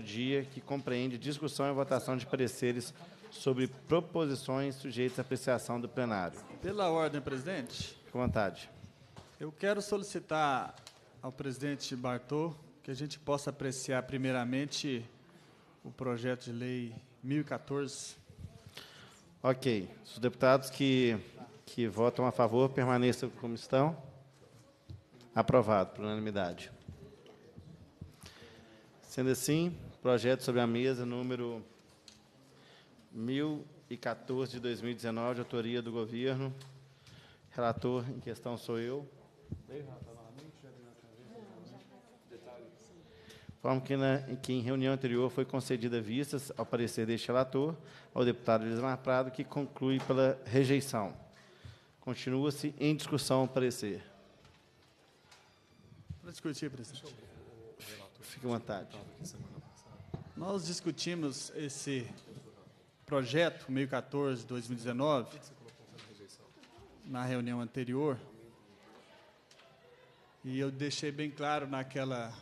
dia, que compreende discussão e votação de pareceres sobre proposições sujeitas à apreciação do plenário. Pela ordem, presidente. Com vontade. Eu quero solicitar ao presidente Bartô que a gente possa apreciar primeiramente o projeto de lei 1014. Ok. Os deputados que, que votam a favor permaneçam como estão. Aprovado por unanimidade. Sendo assim, projeto sobre a mesa número 1014 de 2019, de autoria do governo. Relator em questão sou eu. Informo que, na, que em reunião anterior foi concedida vistas ao parecer deste relator ao deputado Lismar Prado, que conclui pela rejeição. Continua-se em discussão o parecer. Para discutir, presidente. Fique à vontade. Nós discutimos esse projeto 1014-2019 na reunião anterior e eu deixei bem claro naquela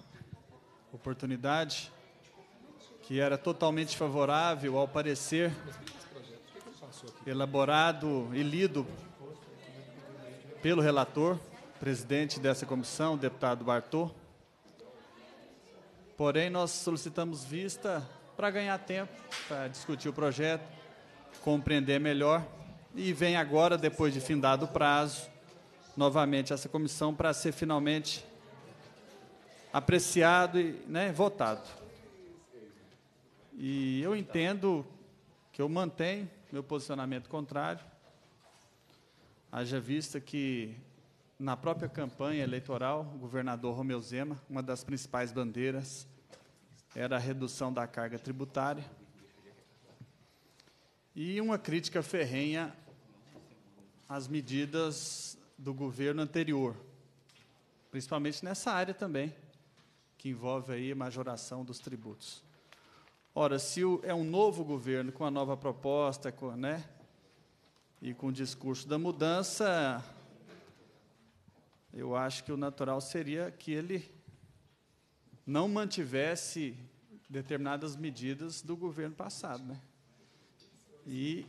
oportunidade que era totalmente favorável ao parecer elaborado e lido pelo relator, presidente dessa comissão, deputado Bartô. Porém, nós solicitamos vista para ganhar tempo, para discutir o projeto, compreender melhor. E vem agora, depois de findado o prazo, novamente essa comissão para ser finalmente apreciado e né, votado. E eu entendo que eu mantenho meu posicionamento contrário, haja vista que na própria campanha eleitoral, o governador Romeu Zema, uma das principais bandeiras era a redução da carga tributária. E uma crítica ferrenha às medidas do governo anterior, principalmente nessa área também, que envolve aí a majoração dos tributos. Ora, se é um novo governo com a nova proposta, né, e com o discurso da mudança, eu acho que o natural seria que ele não mantivesse determinadas medidas do governo passado. Né? E,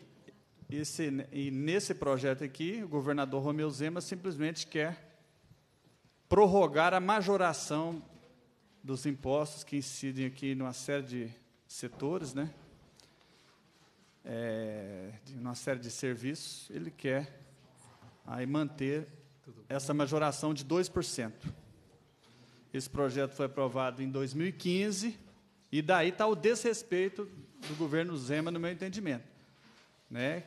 esse, e nesse projeto aqui, o governador Romeu Zema simplesmente quer prorrogar a majoração dos impostos que incidem aqui numa série de setores, né? É, de uma série de serviços, ele quer aí manter essa majoração de 2%. Esse projeto foi aprovado em 2015 e daí está o desrespeito do governo Zema, no meu entendimento, né?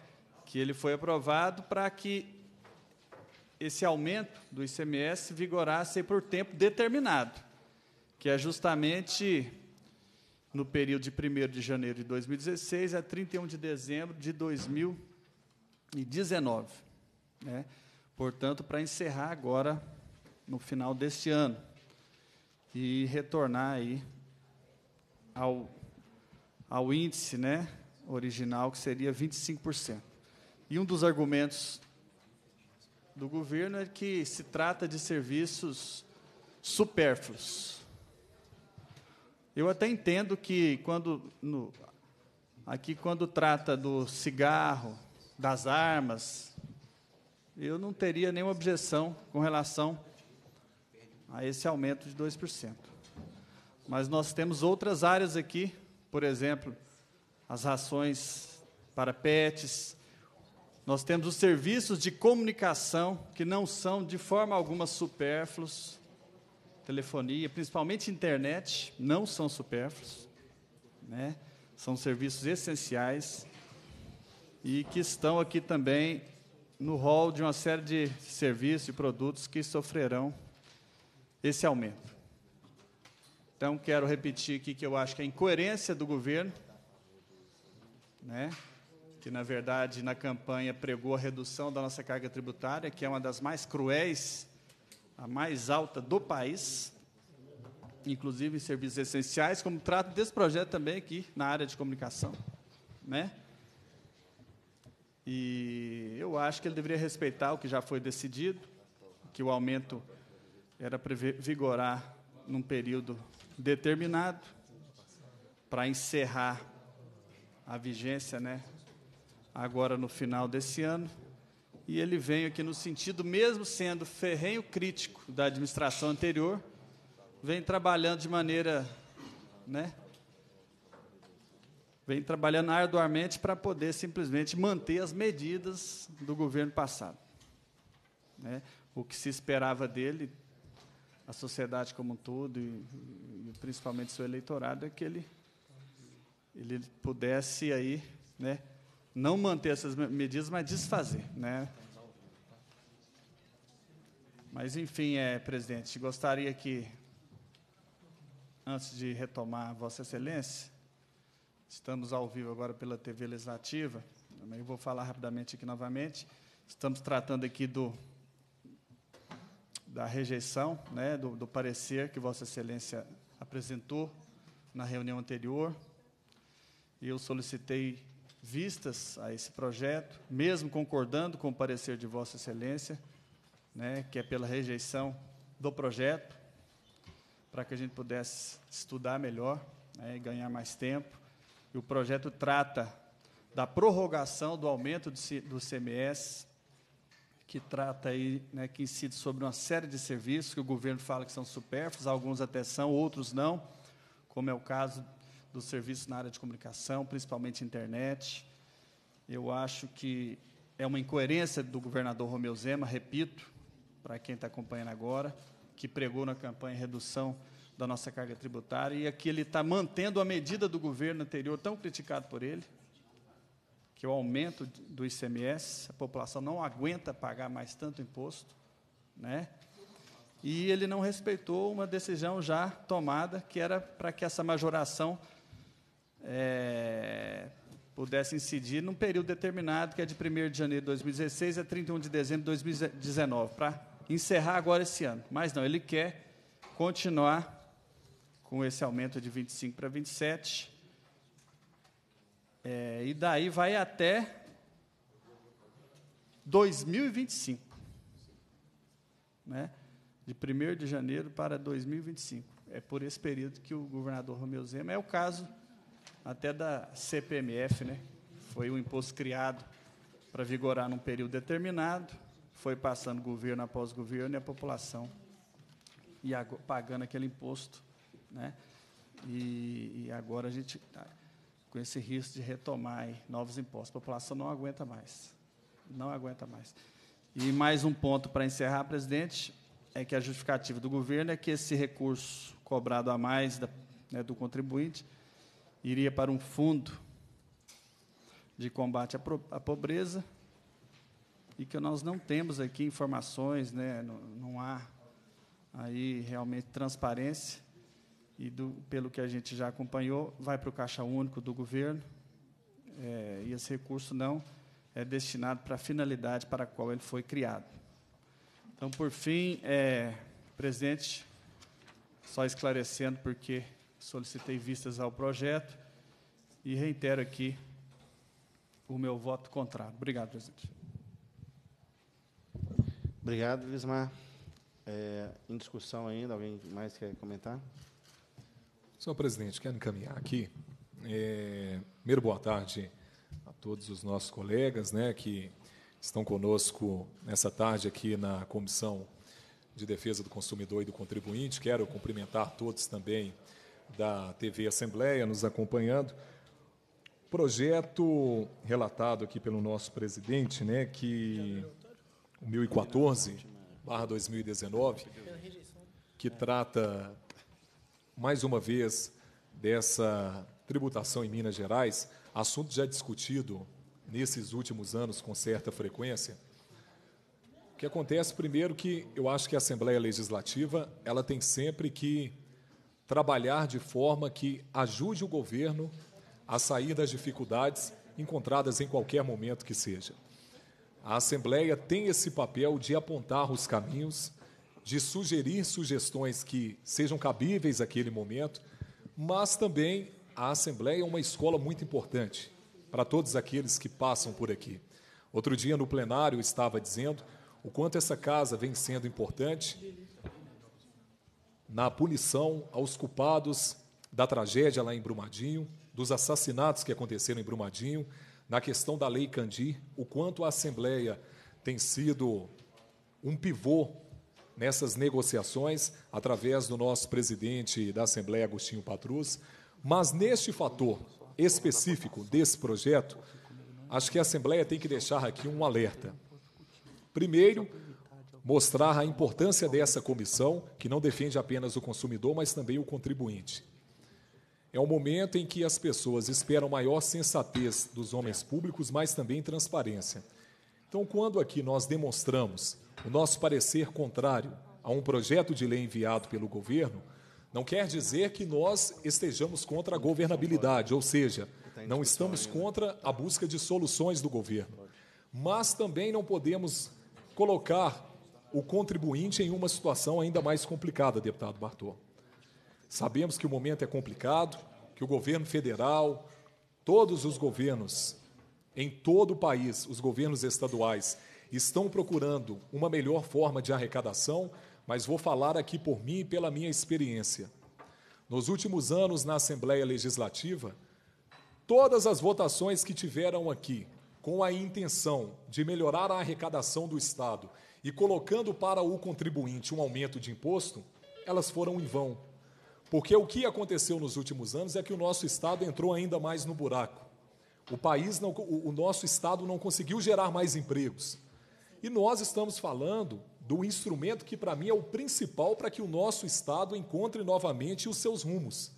que ele foi aprovado para que esse aumento do ICMS vigorasse por tempo determinado, que é justamente no período de 1 de janeiro de 2016 a 31 de dezembro de 2019. Né? portanto, para encerrar agora no final deste ano e retornar aí ao, ao índice né, original, que seria 25%. E um dos argumentos do governo é que se trata de serviços supérfluos. Eu até entendo que quando no, aqui quando trata do cigarro, das armas, eu não teria nenhuma objeção com relação a esse aumento de 2%. Mas nós temos outras áreas aqui, por exemplo, as rações para pets, nós temos os serviços de comunicação que não são de forma alguma supérfluos, telefonia, principalmente internet, não são supérfluos, né? São serviços essenciais e que estão aqui também no rol de uma série de serviços e produtos que sofrerão esse aumento. Então, quero repetir aqui que eu acho que a incoerência do governo, né, que na verdade na campanha pregou a redução da nossa carga tributária, que é uma das mais cruéis, a mais alta do país, inclusive em serviços essenciais, como trato desse projeto também aqui na área de comunicação, né? E eu acho que ele deveria respeitar o que já foi decidido, que o aumento era para vigorar num período determinado para encerrar a vigência, né? Agora no final desse ano. E ele vem aqui no sentido, mesmo sendo ferrenho crítico da administração anterior, vem trabalhando de maneira, né? vem trabalhando arduamente para poder simplesmente manter as medidas do governo passado. Né? O que se esperava dele, a sociedade como um todo, e, e principalmente seu eleitorado, é que ele, ele pudesse aí, né, não manter essas medidas, mas desfazer. Né? Mas, enfim, é, presidente, gostaria que, antes de retomar Vossa Excelência, Estamos ao vivo agora pela TV Legislativa. Eu vou falar rapidamente aqui novamente. Estamos tratando aqui do da rejeição, né, do, do parecer que Vossa Excelência apresentou na reunião anterior. E eu solicitei vistas a esse projeto, mesmo concordando com o parecer de Vossa Excelência, né, que é pela rejeição do projeto, para que a gente pudesse estudar melhor né, e ganhar mais tempo. E o projeto trata da prorrogação do aumento do CMS, que trata aí, né, que incide sobre uma série de serviços que o governo fala que são supérfluos, alguns até são, outros não, como é o caso dos serviços na área de comunicação, principalmente internet. Eu acho que é uma incoerência do governador Romeu Zema, repito, para quem está acompanhando agora, que pregou na campanha redução da nossa carga tributária e aqui ele está mantendo a medida do governo anterior, tão criticado por ele, que é o aumento do ICMS, a população não aguenta pagar mais tanto imposto, né? E ele não respeitou uma decisão já tomada, que era para que essa majoração é, pudesse incidir num período determinado, que é de 1 de janeiro de 2016 a 31 de dezembro de 2019, para encerrar agora esse ano. Mas não, ele quer continuar com esse aumento de 25 para 27. É, e daí vai até 2025. Né? De 1 de janeiro para 2025. É por esse período que o governador Romeu Zema é o caso até da CPMF, né? Foi um imposto criado para vigorar num período determinado, foi passando governo após governo e a população e pagando aquele imposto né? E, e agora a gente, tá com esse risco de retomar novos impostos, a população não aguenta mais. Não aguenta mais. E mais um ponto para encerrar, presidente, é que a justificativa do governo é que esse recurso cobrado a mais da, né, do contribuinte iria para um fundo de combate à, pro, à pobreza e que nós não temos aqui informações, né, não, não há aí realmente transparência e do, pelo que a gente já acompanhou, vai para o Caixa Único do governo, é, e esse recurso não é destinado para a finalidade para a qual ele foi criado. Então, por fim, é, presidente, só esclarecendo porque solicitei vistas ao projeto e reitero aqui o meu voto contrário. Obrigado, presidente. Obrigado, Lismar. É, em discussão ainda, alguém mais quer comentar? Senhor presidente, quero encaminhar aqui. É, primeiro, boa tarde a todos os nossos colegas né, que estão conosco nessa tarde aqui na Comissão de Defesa do Consumidor e do Contribuinte. Quero cumprimentar todos também da TV Assembleia nos acompanhando. Projeto relatado aqui pelo nosso presidente, né, que 1014 2019, que trata mais uma vez dessa tributação em Minas Gerais, assunto já discutido nesses últimos anos com certa frequência. O que acontece primeiro que eu acho que a Assembleia Legislativa, ela tem sempre que trabalhar de forma que ajude o governo a sair das dificuldades encontradas em qualquer momento que seja. A Assembleia tem esse papel de apontar os caminhos, de sugerir sugestões que sejam cabíveis àquele momento, mas também a Assembleia é uma escola muito importante para todos aqueles que passam por aqui. Outro dia, no plenário, eu estava dizendo o quanto essa casa vem sendo importante na punição aos culpados da tragédia lá em Brumadinho, dos assassinatos que aconteceram em Brumadinho, na questão da Lei Candir, o quanto a Assembleia tem sido um pivô nessas negociações através do nosso presidente da Assembleia, Agostinho Patrus. Mas neste fator específico desse projeto, acho que a Assembleia tem que deixar aqui um alerta. Primeiro, mostrar a importância dessa comissão, que não defende apenas o consumidor, mas também o contribuinte. É um momento em que as pessoas esperam maior sensatez dos homens públicos, mas também transparência. Então, quando aqui nós demonstramos o nosso parecer contrário a um projeto de lei enviado pelo governo não quer dizer que nós estejamos contra a governabilidade, ou seja, não estamos contra a busca de soluções do governo. Mas também não podemos colocar o contribuinte em uma situação ainda mais complicada, deputado Bartô. Sabemos que o momento é complicado, que o governo federal, todos os governos em todo o país, os governos estaduais estão procurando uma melhor forma de arrecadação, mas vou falar aqui por mim e pela minha experiência. Nos últimos anos, na Assembleia Legislativa, todas as votações que tiveram aqui com a intenção de melhorar a arrecadação do Estado e colocando para o contribuinte um aumento de imposto, elas foram em vão. Porque o que aconteceu nos últimos anos é que o nosso Estado entrou ainda mais no buraco. O país, não, o nosso Estado não conseguiu gerar mais empregos. E nós estamos falando do instrumento que, para mim, é o principal para que o nosso Estado encontre novamente os seus rumos.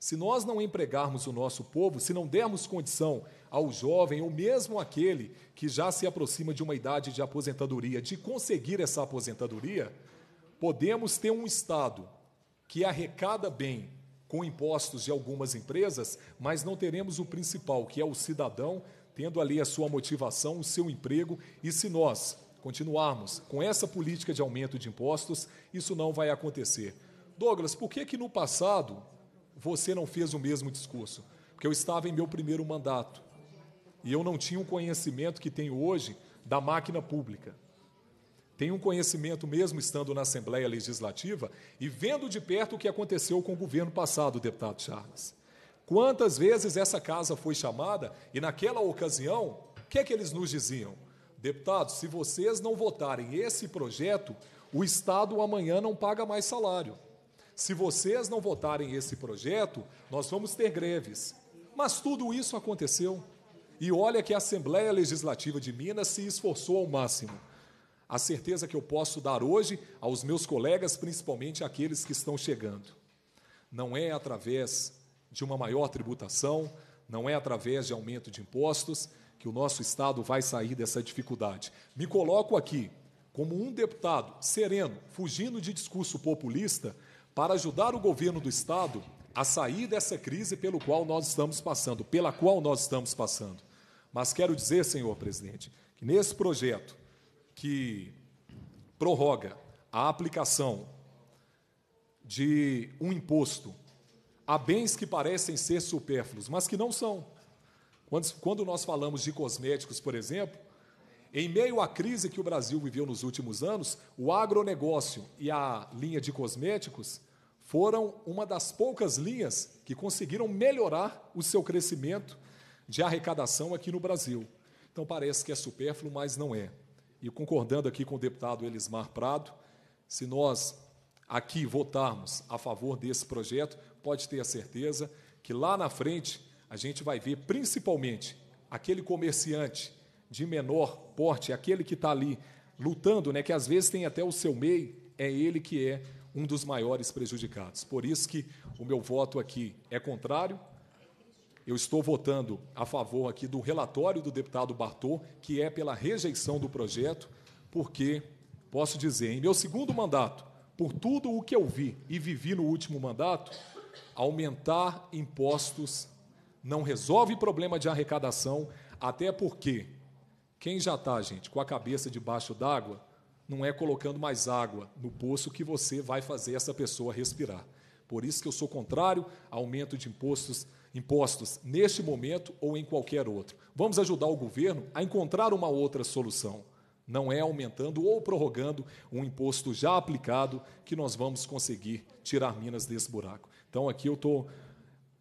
Se nós não empregarmos o nosso povo, se não dermos condição ao jovem, ou mesmo aquele que já se aproxima de uma idade de aposentadoria, de conseguir essa aposentadoria, podemos ter um Estado que arrecada bem com impostos de algumas empresas, mas não teremos o principal, que é o cidadão, tendo ali a sua motivação, o seu emprego, e se nós continuarmos com essa política de aumento de impostos, isso não vai acontecer. Douglas, por que que no passado você não fez o mesmo discurso? Porque eu estava em meu primeiro mandato e eu não tinha o conhecimento que tenho hoje da máquina pública. Tenho um conhecimento mesmo estando na Assembleia Legislativa e vendo de perto o que aconteceu com o governo passado, deputado Charles. Quantas vezes essa casa foi chamada e naquela ocasião, o que é que eles nos diziam? deputados, se vocês não votarem esse projeto, o Estado amanhã não paga mais salário. Se vocês não votarem esse projeto, nós vamos ter greves. Mas tudo isso aconteceu. E olha que a Assembleia Legislativa de Minas se esforçou ao máximo. A certeza que eu posso dar hoje aos meus colegas, principalmente aqueles que estão chegando, não é através de uma maior tributação, não é através de aumento de impostos, que o nosso Estado vai sair dessa dificuldade. Me coloco aqui como um deputado sereno, fugindo de discurso populista, para ajudar o governo do Estado a sair dessa crise pelo qual nós estamos passando, pela qual nós estamos passando. Mas quero dizer, senhor presidente, que nesse projeto que prorroga a aplicação de um imposto a bens que parecem ser supérfluos, mas que não são, quando, quando nós falamos de cosméticos, por exemplo, em meio à crise que o Brasil viveu nos últimos anos, o agronegócio e a linha de cosméticos foram uma das poucas linhas que conseguiram melhorar o seu crescimento de arrecadação aqui no Brasil. Então parece que é supérfluo, mas não é. E concordando aqui com o deputado Elismar Prado, se nós aqui votarmos a favor desse projeto, pode ter a certeza que lá na frente a gente vai ver principalmente aquele comerciante de menor porte, aquele que está ali lutando, né, que às vezes tem até o seu MEI, é ele que é um dos maiores prejudicados. Por isso que o meu voto aqui é contrário. Eu estou votando a favor aqui do relatório do deputado Bartô, que é pela rejeição do projeto, porque posso dizer, em meu segundo mandato, por tudo o que eu vi e vivi no último mandato, aumentar impostos não resolve problema de arrecadação, até porque quem já está, gente, com a cabeça debaixo d'água, não é colocando mais água no poço que você vai fazer essa pessoa respirar. Por isso que eu sou contrário ao aumento de impostos, impostos neste momento ou em qualquer outro. Vamos ajudar o governo a encontrar uma outra solução. Não é aumentando ou prorrogando um imposto já aplicado que nós vamos conseguir tirar Minas desse buraco. Então aqui eu estou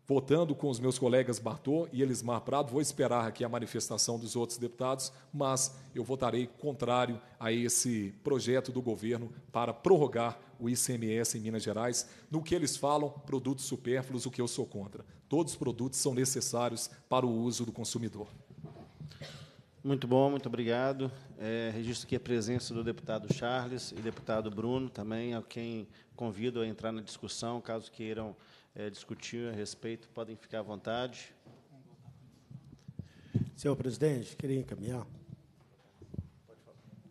votando com os meus colegas Bartô e Elismar Prado. Vou esperar aqui a manifestação dos outros deputados, mas eu votarei contrário a esse projeto do governo para prorrogar o ICMS em Minas Gerais. No que eles falam, produtos supérfluos, o que eu sou contra. Todos os produtos são necessários para o uso do consumidor. Muito bom, muito obrigado. É, registro aqui a presença do deputado Charles e deputado Bruno, também a quem convido a entrar na discussão, caso queiram é, discutir a respeito, podem ficar à vontade. Senhor presidente, queria encaminhar.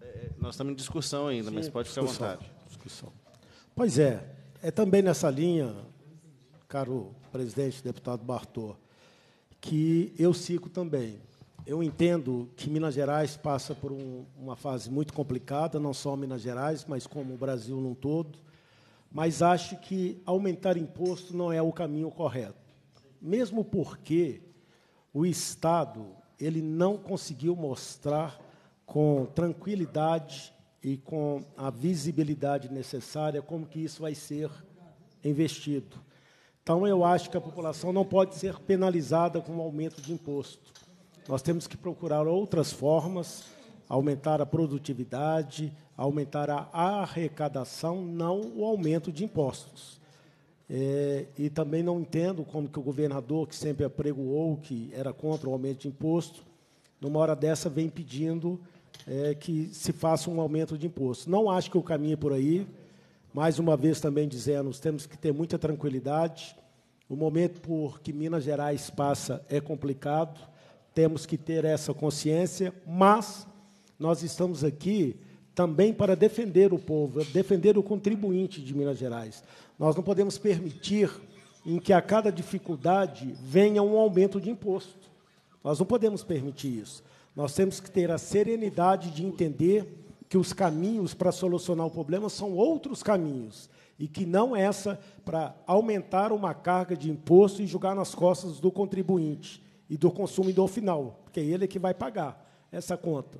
É, é nós estamos em discussão ainda, Sim, mas pode ficar à vontade. Discussão. Pois é, é também nessa linha, caro presidente, deputado Bartô, que eu sigo também. Eu entendo que Minas Gerais passa por um, uma fase muito complicada, não só Minas Gerais, mas como o Brasil num todo mas acho que aumentar imposto não é o caminho correto. Mesmo porque o Estado ele não conseguiu mostrar com tranquilidade e com a visibilidade necessária como que isso vai ser investido. Então eu acho que a população não pode ser penalizada com o aumento de imposto. Nós temos que procurar outras formas aumentar a produtividade, aumentar a arrecadação, não o aumento de impostos. É, e também não entendo como que o governador, que sempre apregoou que era contra o aumento de imposto, numa hora dessa vem pedindo é, que se faça um aumento de imposto. Não acho que o caminho é por aí. Mais uma vez também dizendo, temos que ter muita tranquilidade. O momento por que Minas Gerais passa é complicado. Temos que ter essa consciência, mas nós estamos aqui também para defender o povo, defender o contribuinte de Minas Gerais. Nós não podemos permitir em que a cada dificuldade venha um aumento de imposto. Nós não podemos permitir isso. Nós temos que ter a serenidade de entender que os caminhos para solucionar o problema são outros caminhos e que não essa para aumentar uma carga de imposto e jogar nas costas do contribuinte e do consumidor final, porque é ele é que vai pagar essa conta.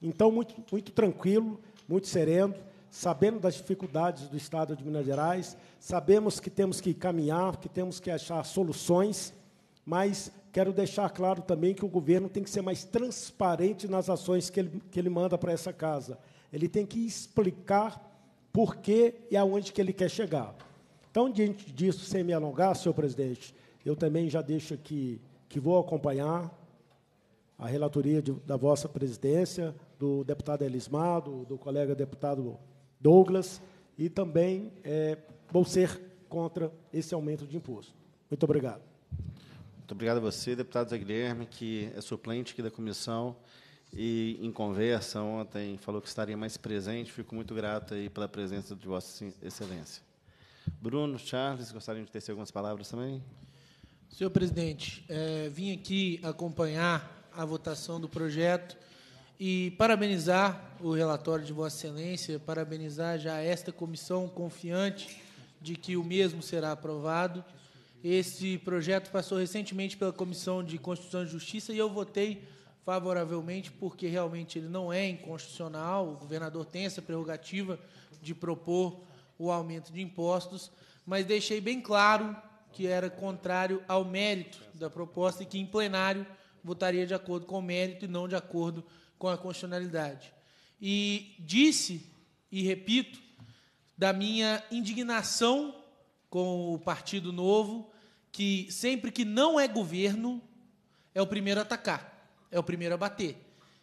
Então, muito, muito tranquilo, muito sereno, sabendo das dificuldades do Estado de Minas Gerais, sabemos que temos que caminhar, que temos que achar soluções, mas quero deixar claro também que o governo tem que ser mais transparente nas ações que ele, que ele manda para essa casa. Ele tem que explicar por que e aonde que ele quer chegar. Então, diante disso, sem me alongar, senhor presidente, eu também já deixo aqui que vou acompanhar a relatoria de, da vossa presidência, do deputado Elismar, do, do colega deputado Douglas, e também é, vou ser contra esse aumento de imposto. Muito obrigado. Muito obrigado a você, deputado Zé Guilherme, que é suplente aqui da comissão e em conversa ontem falou que estaria mais presente. Fico muito grato aí pela presença de Vossa Excelência. Bruno, Charles, gostariam de tecer algumas palavras também? Senhor presidente, é, vim aqui acompanhar a votação do projeto e parabenizar o relatório de Vossa Excelência, parabenizar já esta comissão confiante de que o mesmo será aprovado. Esse projeto passou recentemente pela Comissão de Constituição e Justiça e eu votei favoravelmente porque realmente ele não é inconstitucional. O governador tem essa prerrogativa de propor o aumento de impostos, mas deixei bem claro que era contrário ao mérito da proposta e que em plenário votaria de acordo com o mérito e não de acordo com com a constitucionalidade. E disse, e repito, da minha indignação com o Partido Novo, que sempre que não é governo, é o primeiro a atacar, é o primeiro a bater.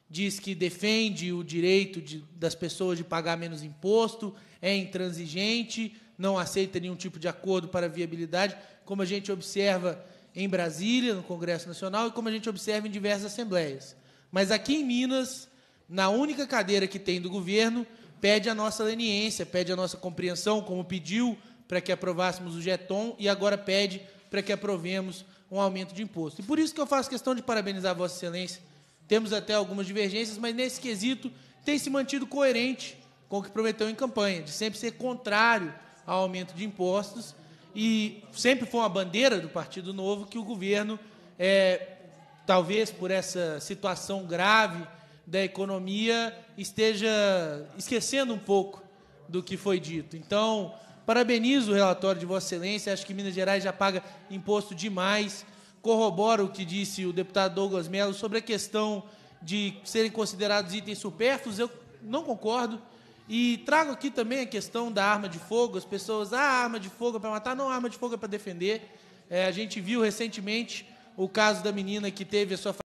Diz que defende o direito de, das pessoas de pagar menos imposto, é intransigente, não aceita nenhum tipo de acordo para viabilidade, como a gente observa em Brasília, no Congresso Nacional, e como a gente observa em diversas assembleias. Mas aqui em Minas, na única cadeira que tem do governo, pede a nossa leniência, pede a nossa compreensão, como pediu para que aprovássemos o jeton e agora pede para que aprovemos um aumento de imposto. E por isso que eu faço questão de parabenizar Vossa Excelência. Temos até algumas divergências, mas nesse quesito tem se mantido coerente com o que prometeu em campanha, de sempre ser contrário ao aumento de impostos e sempre foi uma bandeira do Partido Novo que o governo é, talvez por essa situação grave da economia, esteja esquecendo um pouco do que foi dito. Então, parabenizo o relatório de Vossa Excelência, acho que Minas Gerais já paga imposto demais. Corroboro o que disse o deputado Douglas Melo sobre a questão de serem considerados itens supérfluos, eu não concordo. E trago aqui também a questão da arma de fogo. As pessoas, ah, arma de fogo é para matar, não, arma de fogo é para defender. É, a gente viu recentemente o caso da menina que teve a sua